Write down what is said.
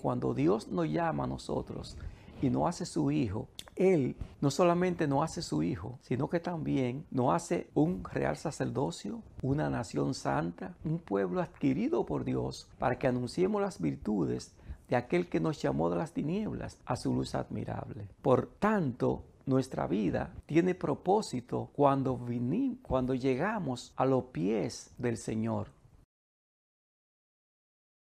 Cuando Dios nos llama a nosotros y no hace su hijo, Él no solamente no hace su hijo, sino que también no hace un real sacerdocio, una nación santa, un pueblo adquirido por Dios para que anunciemos las virtudes de aquel que nos llamó de las tinieblas a su luz admirable. Por tanto, nuestra vida tiene propósito cuando, cuando llegamos a los pies del Señor.